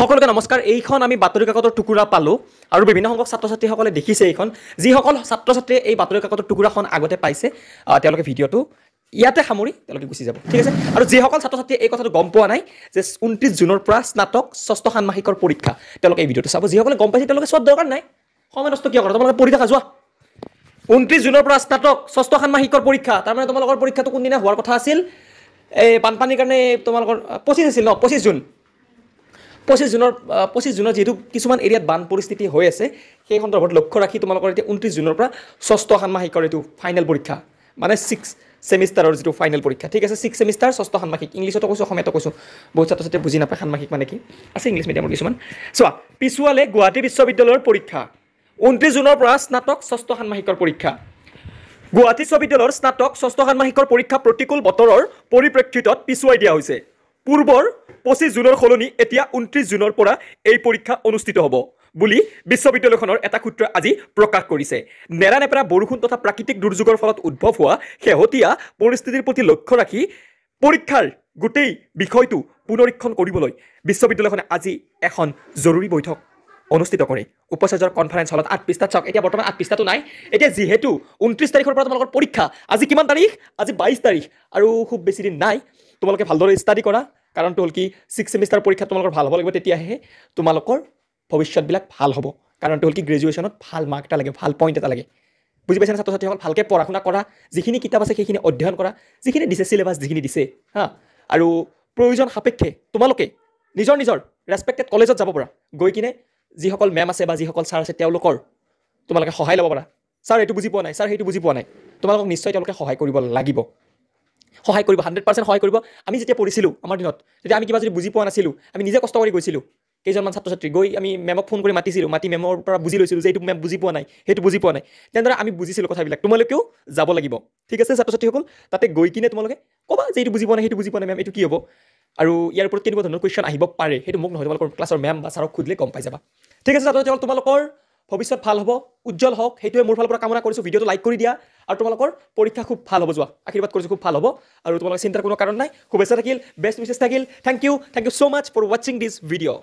সকলোকে নমস্কাৰ এইখন আমি বাতৰি কাকতৰ টুকুৰা পালোঁ আৰু বিভিন্ন সংখ্যক ছাত্ৰ ছাত্ৰীসকলে দেখিছে এইখন যিসকল ছাত্ৰ ছাত্ৰীয়ে এই বাতৰি কাকতৰ টুকুৰাখন আগতে পাইছে তেওঁলোকে ভিডিঅ'টো ইয়াতে সামৰি তেওঁলোকে গুচি যাব ঠিক আছে আৰু যিসকল ছাত্ৰ ছাত্ৰীয়ে এই কথাটো গম পোৱা নাই যে ঊনত্ৰিছ জুনৰ পৰা স্নাতক ষষ্ঠ ষাণমাসিকৰ পৰীক্ষা তেওঁলোকে এই ভিডিঅ'টো চাব যিসকলে গম পাইছে তেওঁলোকে চোৱাৰ দৰকাৰ নাই সময় নষ্ট কিয় কৰা তোমালোকে পঢ়ি থাকা যোৱা ঊনত্ৰিছ জুনৰ পৰা স্নাতক ষষ্ঠ ষাণমাসিকৰ পৰীক্ষা তাৰমানে তোমালোকৰ পৰীক্ষাটো কোনদিনা হোৱাৰ কথা আছিল এই বানপানীৰ কাৰণে তোমালোকৰ পঁচিছ আছিল ন পঁচিছ জুন পঁচিছ জুনৰ পঁচিছ জুনৰ যিহেতু কিছুমান এৰিয়াত বান পৰিস্থিতি হৈ আছে সেই সন্দৰ্ভত লক্ষ্য ৰাখি তোমালোকৰ এতিয়া ঊনত্ৰিছ জুনৰ পৰা ষষ্ঠ ষান্মাসিকৰ এইটো ফাইনেল পৰীক্ষা মানে ছিক্স ছেমিষ্টাৰৰ যিটো ফাইনেল পৰীক্ষা ঠিক আছে ছিক্স ছেমিষ্টাৰ ষষ্ঠ ষান্মাসিক ইংলিছতো কৈছোঁ অসমীয়াতো কৈছোঁ বহুত ছাত্ৰ ছাত্ৰীয়ে বুজি নাপায় ষান্মাসিক মানে কি আছে ইংলিছ মিডিয়ামৰ কিছুমান চোৱা পিছুৱালে গুৱাহাটী বিশ্ববিদ্যালয়ৰ পৰীক্ষা ঊনত্ৰিছ জুনৰ পৰা স্নাতক ষষ্ঠ ষান্মাসিকৰ পৰীক্ষা গুৱাহাটী বিশ্ববিদ্যালয়ৰ স্নাতক ষষ্ঠ ষান্মাসিকৰ পৰীক্ষা প্ৰতিকূল বতৰৰ পৰিপ্ৰেক্ষিতত পিছুৱাই দিয়া হৈছে পূৰ্বৰ পঁচিছ জুনৰ সলনি এতিয়া ঊনত্ৰিছ জুনৰ পৰা এই পৰীক্ষা অনুষ্ঠিত হ'ব বুলি বিশ্ববিদ্যালয়খনৰ এটা সূত্ৰই আজি প্ৰকাশ কৰিছে নেৰানেপেৰা বৰষুণ তথা প্ৰাকৃতিক দুৰ্যোগৰ ফলত উদ্ভৱ হোৱা শেহতীয়া পৰিস্থিতিৰ প্ৰতি লক্ষ্য ৰাখি পৰীক্ষাৰ গোটেই বিষয়টো পুনৰীক্ষণ কৰিবলৈ বিশ্ববিদ্যালয়খনে আজি এখন জৰুৰী বৈঠক অনুষ্ঠিত কৰে উপাচাৰ্যৰ কনফাৰেন্স হলত আঠ পৃষ্ঠাত চাওক এতিয়া বৰ্তমান আঠ পৃষ্ঠাটো নাই এতিয়া যিহেতু ঊনত্ৰিছ তাৰিখৰ পৰা তোমালোকৰ পৰীক্ষা আজি কিমান তাৰিখ আজি বাইছ তাৰিখ আৰু খুব বেছিদিন নাই তোমালোকে ভালদৰে ষ্টাডি কৰা কাৰণটো হ'ল কি ছিক্স ছেমিষ্টাৰ পৰীক্ষা তোমালোকৰ ভাল হ'ব লাগিব তেতিয়াহে তোমালোকৰ ভৱিষ্যতবিলাক ভাল হ'ব কাৰণটো হ'ল কি গ্ৰেজুৱেশ্যনত ভাল মাৰ্ক এটা লাগে ভাল পইণ্ট এটা লাগে বুজি পাইছেনে ছাত্ৰ ছাত্ৰীসকল ভালকৈ পঢ়া শুনা কৰা যিখিনি কিতাপ আছে সেইখিনি অধ্যয়ন কৰা যিখিনি দিছে ছিলেবাছ যিখিনি দিছে হা আৰু প্ৰয়োজন সাপেক্ষে তোমালোকে নিজৰ নিজৰ ৰেচপেক্টেড কলেজত যাব পৰা গৈ কিনে যিসকল মেম আছে বা যিসকল ছাৰ আছে তেওঁলোকৰ তোমালোকে সহায় ল'ব পাৰা ছাৰ এইটো বুজি পোৱা নাই ছাৰ সেইটো বুজি পোৱা নাই তোমালোকক নিশ্চয় তেওঁলোকে সহায় কৰিব লাগিব সহায় কৰিব হাণ্ড্ৰেড পাৰ্চেণ্ট সহায় কৰিব আমি যেতিয়া পঢ়িছিলোঁ আমাৰ দিনত তেতিয়া আমি কিবা যদি বুজি পোৱা নাছিলোঁ আমি নিজে কষ্ট কৰি গৈছিলোঁ কেইজনমান ছাত্ৰ ছাত্ৰী গৈ আমি মেমক ফোন কৰি মাতিছিলোঁ মাতি মেমৰ পৰা বুজি লৈছিলোঁ যে এইটো মেম বুজি পোৱা নাই সেইটো বুজি পোৱা নাই তেনেদৰে আমি বুজিছিলোঁ কথাবিলাক তোমালোকেও যাব লাগিব ঠিক আছে ছাত্ৰ ছাত্ৰীসকল তাতে গৈ কিনে তোমালোকে ক'বা যে এইটো বুজি পোৱা নাই সেইটো বুজি পোৱা নাই মেম এইটো কি হ'ব আৰু ইয়াৰ ওপৰত কেনেকুৱা ধৰণৰ কুৱেশ্যন আহিব পাৰে সেইটো মোক নহয় তোমালোকৰ ক্লাছৰ মেম বা ছাৰক সুধিলে গম পাই যাবা ঠিক আছে ছাত্ৰ ছাত্ৰীসকল তোমালোকৰ ভৱিষ্যত ভাল হ'ব উজ্জ্বল হওক সেইটোৱে মোৰ ফালৰ পৰা কামনা কৰিছোঁ ভিডিঅ'টো লাইক কৰি দিয়া আৰু তোমালোকৰ পৰীক্ষা খুব ভাল হ'ব যোৱা আশীৰ্বাদ কৰিছোঁ খুব ভাল হ'ব আৰু তোমালোকৰ চিন্তাৰ কোনো কাৰণ নাই শুভেচ্ছা থাকিল বেষ্ট উইচেছ থাকিল thank you thank you so' much for ৱাচিং দিছ ভিডিঅ'